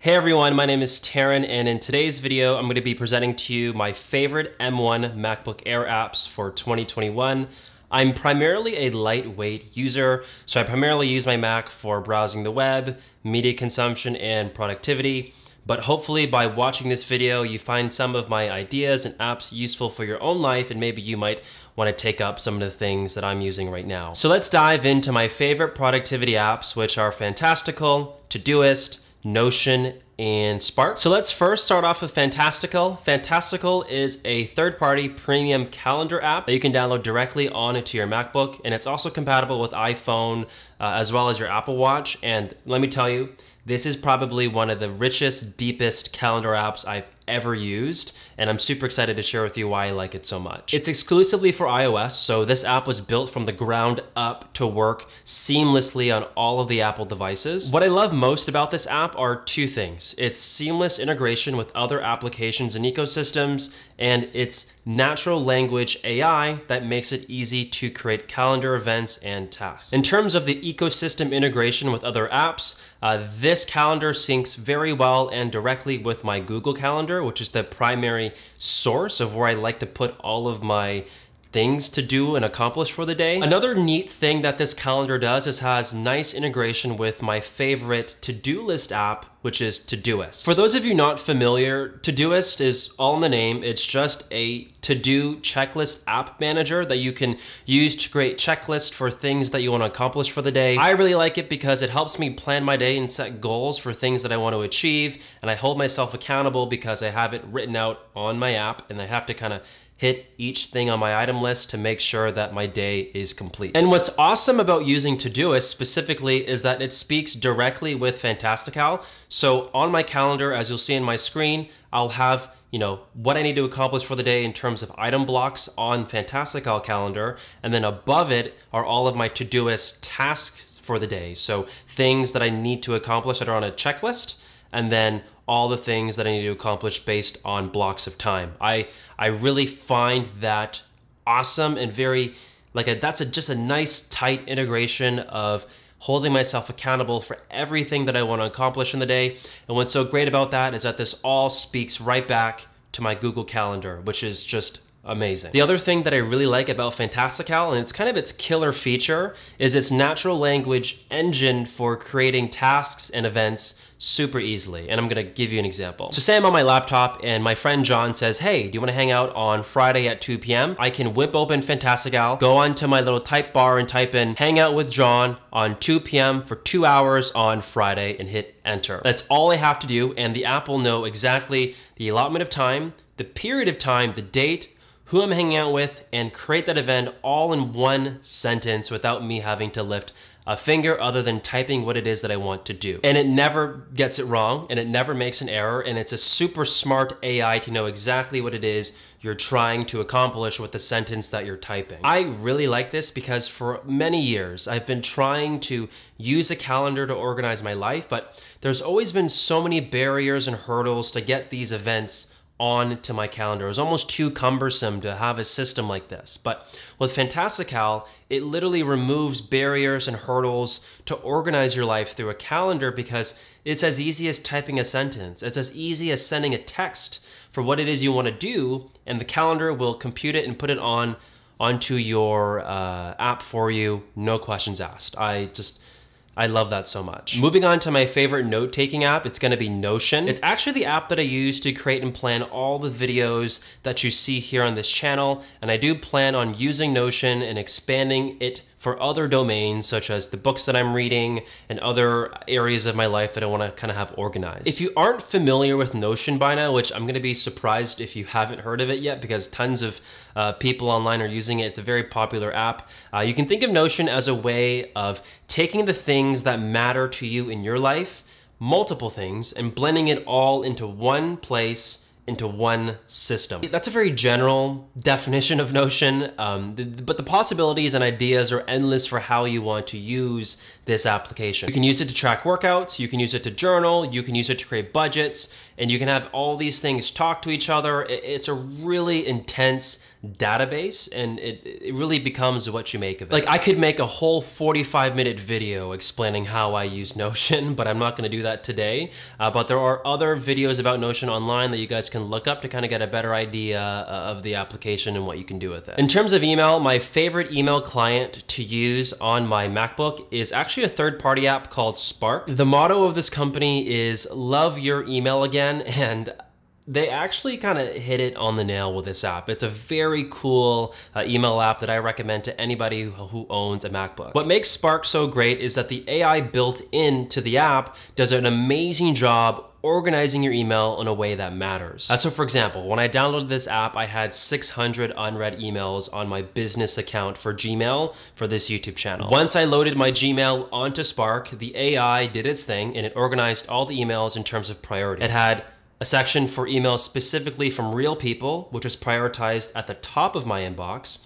Hey everyone, my name is Taryn, and in today's video, I'm gonna be presenting to you my favorite M1 MacBook Air apps for 2021. I'm primarily a lightweight user, so I primarily use my Mac for browsing the web, media consumption, and productivity. But hopefully by watching this video, you find some of my ideas and apps useful for your own life, and maybe you might wanna take up some of the things that I'm using right now. So let's dive into my favorite productivity apps, which are Fantastical, Todoist, Notion, and Spark. So let's first start off with Fantastical. Fantastical is a third-party premium calendar app that you can download directly onto your MacBook, and it's also compatible with iPhone uh, as well as your Apple Watch. And let me tell you, this is probably one of the richest, deepest calendar apps I've ever used, and I'm super excited to share with you why I like it so much. It's exclusively for iOS, so this app was built from the ground up to work seamlessly on all of the Apple devices. What I love most about this app are two things. It's seamless integration with other applications and ecosystems, and it's natural language AI that makes it easy to create calendar events and tasks. In terms of the ecosystem integration with other apps, uh, this calendar syncs very well and directly with my Google Calendar, which is the primary source of where I like to put all of my things to do and accomplish for the day. Another neat thing that this calendar does is has nice integration with my favorite to-do list app, which is Todoist. For those of you not familiar, Todoist is all in the name. It's just a to-do checklist app manager that you can use to create checklists for things that you want to accomplish for the day. I really like it because it helps me plan my day and set goals for things that I want to achieve, and I hold myself accountable because I have it written out on my app and I have to kind of hit each thing on my item list to make sure that my day is complete. And what's awesome about using Todoist specifically is that it speaks directly with Fantastical. So on my calendar, as you'll see in my screen, I'll have you know, what I need to accomplish for the day in terms of item blocks on Fantastical calendar. And then above it are all of my Todoist tasks for the day. So things that I need to accomplish that are on a checklist. And then all the things that I need to accomplish based on blocks of time. I I really find that awesome and very like a, that's a, just a nice tight integration of holding myself accountable for everything that I want to accomplish in the day. And what's so great about that is that this all speaks right back to my Google Calendar, which is just amazing. The other thing that I really like about Fantastical, and it's kind of its killer feature, is its natural language engine for creating tasks and events super easily. And I'm gonna give you an example. So say I'm on my laptop and my friend John says, hey, do you wanna hang out on Friday at 2 p.m.? I can whip open Fantastical, go onto my little type bar and type in hang out with John on 2 p.m. for two hours on Friday and hit enter. That's all I have to do and the app will know exactly the allotment of time, the period of time, the date, who I'm hanging out with, and create that event all in one sentence without me having to lift a finger other than typing what it is that I want to do. And it never gets it wrong and it never makes an error. And it's a super smart AI to know exactly what it is you're trying to accomplish with the sentence that you're typing. I really like this because for many years I've been trying to use a calendar to organize my life, but there's always been so many barriers and hurdles to get these events on to my calendar. It was almost too cumbersome to have a system like this. But with Fantastical, it literally removes barriers and hurdles to organize your life through a calendar because it's as easy as typing a sentence. It's as easy as sending a text for what it is you want to do, and the calendar will compute it and put it on onto your uh, app for you, no questions asked. I just I love that so much. Moving on to my favorite note taking app, it's gonna be Notion. It's actually the app that I use to create and plan all the videos that you see here on this channel. And I do plan on using Notion and expanding it for other domains such as the books that I'm reading and other areas of my life that I want to kind of have organized. If you aren't familiar with Notion by now, which I'm going to be surprised if you haven't heard of it yet because tons of uh, people online are using it, it's a very popular app. Uh, you can think of Notion as a way of taking the thing things that matter to you in your life, multiple things, and blending it all into one place into one system. That's a very general definition of Notion, um, but the possibilities and ideas are endless for how you want to use this application. You can use it to track workouts, you can use it to journal, you can use it to create budgets, and you can have all these things talk to each other. It's a really intense database and it, it really becomes what you make of it. Like I could make a whole 45 minute video explaining how I use Notion, but I'm not gonna do that today. Uh, but there are other videos about Notion online that you guys can look up to kind of get a better idea uh, of the application and what you can do with it. In terms of email, my favorite email client to use on my MacBook is actually a third party app called Spark. The motto of this company is love your email again man, and they actually kind of hit it on the nail with this app. It's a very cool uh, email app that I recommend to anybody who owns a MacBook. What makes Spark so great is that the AI built into the app does an amazing job organizing your email in a way that matters. Uh, so for example, when I downloaded this app, I had 600 unread emails on my business account for Gmail for this YouTube channel. Once I loaded my Gmail onto Spark, the AI did its thing and it organized all the emails in terms of priority. It had a section for emails specifically from real people, which was prioritized at the top of my inbox.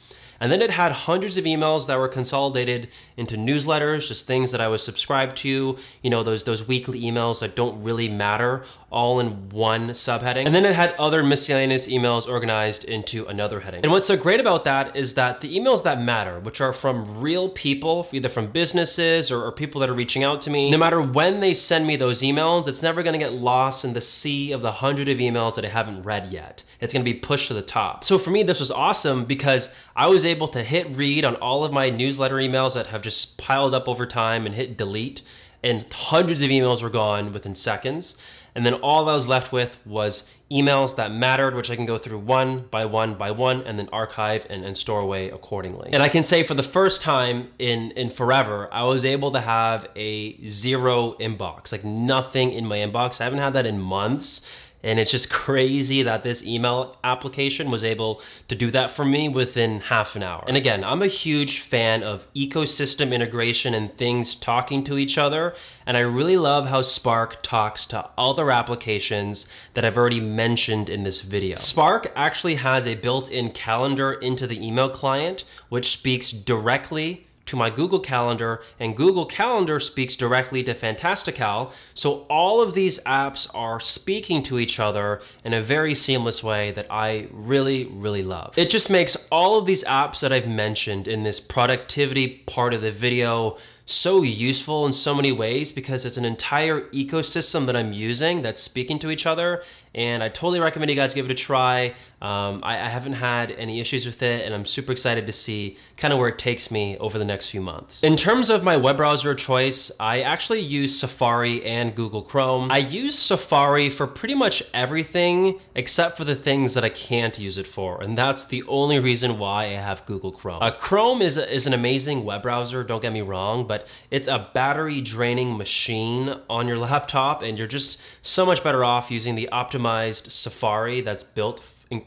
And then it had hundreds of emails that were consolidated into newsletters, just things that I was subscribed to, you know, those those weekly emails that don't really matter all in one subheading. And then it had other miscellaneous emails organized into another heading. And what's so great about that is that the emails that matter, which are from real people, either from businesses or, or people that are reaching out to me, no matter when they send me those emails, it's never gonna get lost in the sea of the hundred of emails that I haven't read yet. It's gonna be pushed to the top. So for me, this was awesome because I was able to hit read on all of my newsletter emails that have just piled up over time and hit delete and hundreds of emails were gone within seconds. And then all I was left with was emails that mattered, which I can go through one by one by one and then archive and, and store away accordingly. And I can say for the first time in, in forever, I was able to have a zero inbox, like nothing in my inbox. I haven't had that in months. And it's just crazy that this email application was able to do that for me within half an hour. And again, I'm a huge fan of ecosystem integration and things talking to each other. And I really love how Spark talks to other applications that I've already mentioned in this video. Spark actually has a built-in calendar into the email client, which speaks directly to my Google Calendar, and Google Calendar speaks directly to Fantastical. So all of these apps are speaking to each other in a very seamless way that I really, really love. It just makes all of these apps that I've mentioned in this productivity part of the video so useful in so many ways because it's an entire ecosystem that I'm using that's speaking to each other. And I totally recommend you guys give it a try. Um, I, I haven't had any issues with it, and I'm super excited to see kind of where it takes me over the next few months. In terms of my web browser of choice, I actually use Safari and Google Chrome. I use Safari for pretty much everything except for the things that I can't use it for, and that's the only reason why I have Google Chrome. Uh, Chrome is, is an amazing web browser, don't get me wrong, but it's a battery draining machine on your laptop and you're just so much better off using the optimized Safari that's built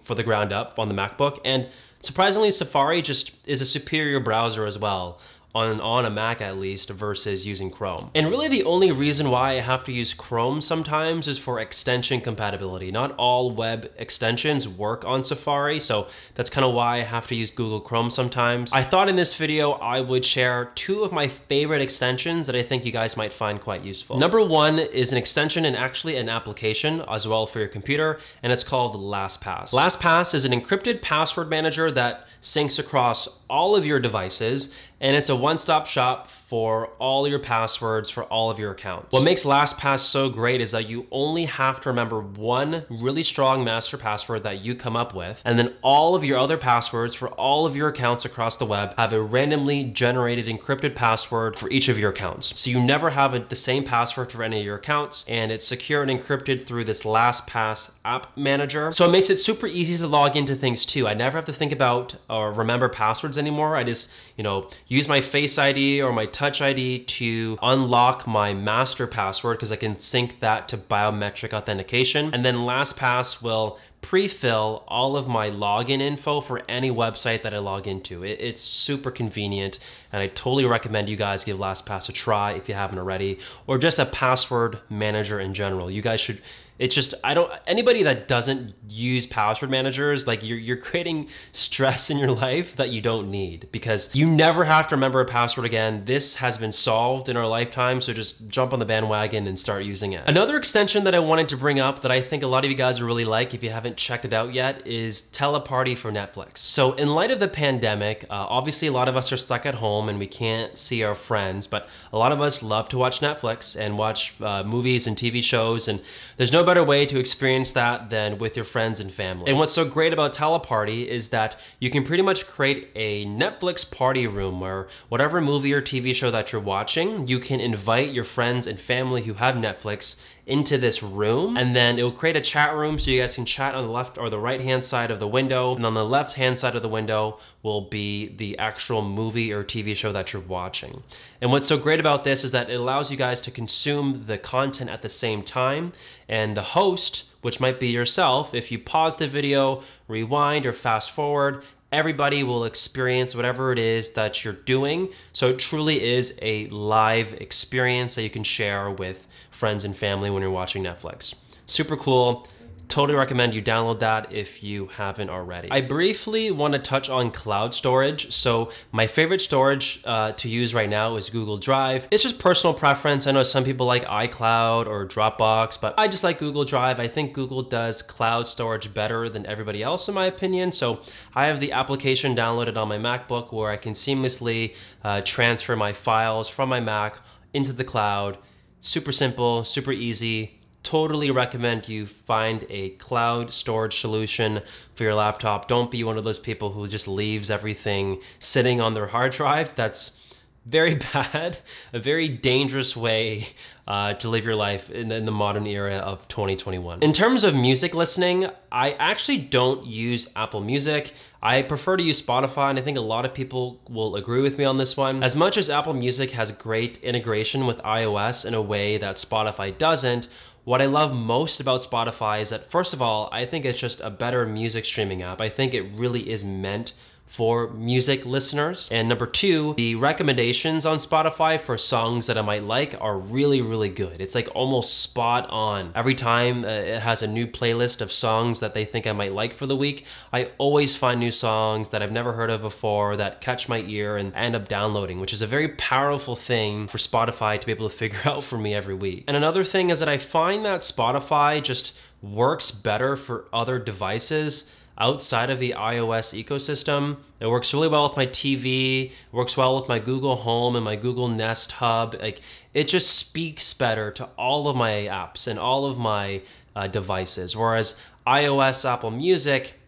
for the ground up on the MacBook. And surprisingly, Safari just is a superior browser as well on, on a Mac at least versus using Chrome. And really the only reason why I have to use Chrome sometimes is for extension compatibility. Not all web extensions work on Safari, so that's kind of why I have to use Google Chrome sometimes. I thought in this video I would share two of my favorite extensions that I think you guys might find quite useful. Number one is an extension and actually an application as well for your computer, and it's called LastPass. LastPass is an encrypted password manager that syncs across all of your devices and it's a one-stop shop for all your passwords for all of your accounts. What makes LastPass so great is that you only have to remember one really strong master password that you come up with, and then all of your other passwords for all of your accounts across the web have a randomly generated encrypted password for each of your accounts. So you never have a, the same password for any of your accounts, and it's secure and encrypted through this LastPass app manager. So it makes it super easy to log into things too. I never have to think about or remember passwords anymore. I just, you know, use my Face ID or my Touch ID to unlock my master password because I can sync that to biometric authentication. And then LastPass will pre-fill all of my login info for any website that I log into. It, it's super convenient and I totally recommend you guys give LastPass a try if you haven't already or just a password manager in general. You guys should it's just I don't anybody that doesn't use password managers like you're you're creating stress in your life that you don't need because you never have to remember a password again. This has been solved in our lifetime, so just jump on the bandwagon and start using it. Another extension that I wanted to bring up that I think a lot of you guys really like if you haven't checked it out yet is Teleparty for Netflix. So in light of the pandemic, uh, obviously a lot of us are stuck at home and we can't see our friends, but a lot of us love to watch Netflix and watch uh, movies and TV shows and there's no better way to experience that than with your friends and family. And what's so great about Teleparty is that you can pretty much create a Netflix party room where whatever movie or TV show that you're watching, you can invite your friends and family who have Netflix into this room and then it will create a chat room so you guys can chat on the left or the right hand side of the window and on the left hand side of the window will be the actual movie or TV show that you're watching. And what's so great about this is that it allows you guys to consume the content at the same time and the host which might be yourself, if you pause the video, rewind, or fast forward, Everybody will experience whatever it is that you're doing. So it truly is a live experience that you can share with friends and family when you're watching Netflix. Super cool. Totally recommend you download that if you haven't already. I briefly want to touch on cloud storage. So my favorite storage uh, to use right now is Google Drive. It's just personal preference. I know some people like iCloud or Dropbox, but I just like Google Drive. I think Google does cloud storage better than everybody else in my opinion. So I have the application downloaded on my MacBook where I can seamlessly uh, transfer my files from my Mac into the cloud. Super simple, super easy totally recommend you find a cloud storage solution for your laptop. Don't be one of those people who just leaves everything sitting on their hard drive. That's very bad, a very dangerous way uh, to live your life in, in the modern era of 2021. In terms of music listening, I actually don't use Apple Music. I prefer to use Spotify, and I think a lot of people will agree with me on this one. As much as Apple Music has great integration with iOS in a way that Spotify doesn't, what I love most about Spotify is that, first of all, I think it's just a better music streaming app. I think it really is meant for music listeners. And number two, the recommendations on Spotify for songs that I might like are really, really good. It's like almost spot on. Every time uh, it has a new playlist of songs that they think I might like for the week, I always find new songs that I've never heard of before that catch my ear and end up downloading, which is a very powerful thing for Spotify to be able to figure out for me every week. And another thing is that I find that Spotify just works better for other devices outside of the iOS ecosystem. It works really well with my TV, works well with my Google Home and my Google Nest Hub. Like it just speaks better to all of my apps and all of my uh, devices. Whereas iOS Apple Music,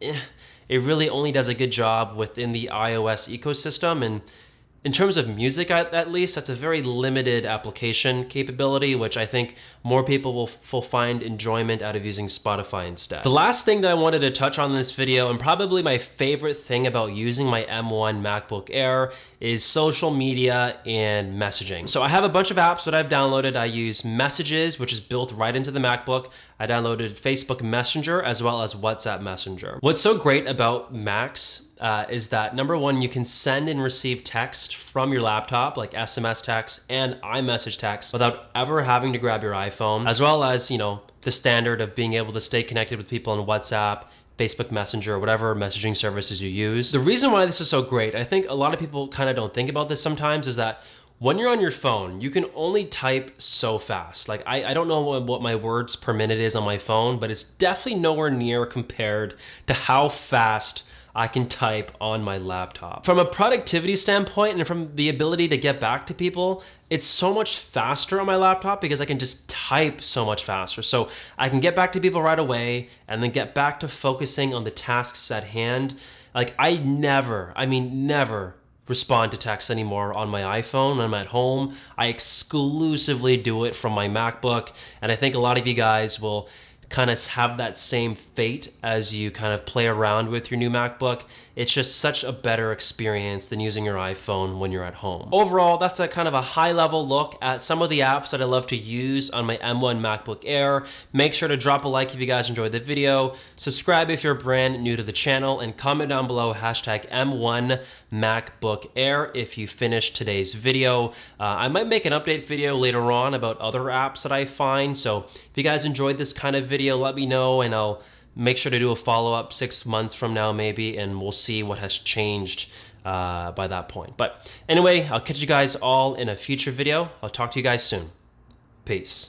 eh, it really only does a good job within the iOS ecosystem and in terms of music at, at, least that's a very limited application capability which i think more people will, will find enjoyment out of using spotify instead the last thing that i wanted to touch on in this video and probably my favorite thing about using my m1 macbook air is social media and messaging so i have a bunch of apps that i've downloaded i use messages which is built right into the macbook i downloaded facebook messenger as well as whatsapp messenger what's so great about macs uh, is that number one, you can send and receive text from your laptop, like SMS text and iMessage text, without ever having to grab your iPhone, as well as, you know, the standard of being able to stay connected with people on WhatsApp Facebook Messenger, whatever messaging services you use. The reason why this is so great, I think a lot of people kind of don't think about this sometimes, is that when you're on your phone, you can only type so fast. Like, I, I don't know what, what my words per minute is on my phone, but it's definitely nowhere near compared to how fast I can type on my laptop. From a productivity standpoint and from the ability to get back to people, it's so much faster on my laptop because I can just type so much faster. So I can get back to people right away and then get back to focusing on the tasks at hand. Like I never, I mean, never respond to texts anymore on my iPhone. I'm at home. I exclusively do it from my MacBook. And I think a lot of you guys will kind of have that same fate as you kind of play around with your new MacBook. It's just such a better experience than using your iPhone when you're at home. Overall, that's a kind of a high level look at some of the apps that I love to use on my M1 MacBook Air. Make sure to drop a like if you guys enjoyed the video, subscribe if you're brand new to the channel, and comment down below hashtag M1 MacBook Air if you finished today's video. Uh, I might make an update video later on about other apps that I find. So if you guys enjoyed this kind of video, video, let me know, and I'll make sure to do a follow up six months from now, maybe, and we'll see what has changed uh, by that point. But anyway, I'll catch you guys all in a future video. I'll talk to you guys soon. Peace.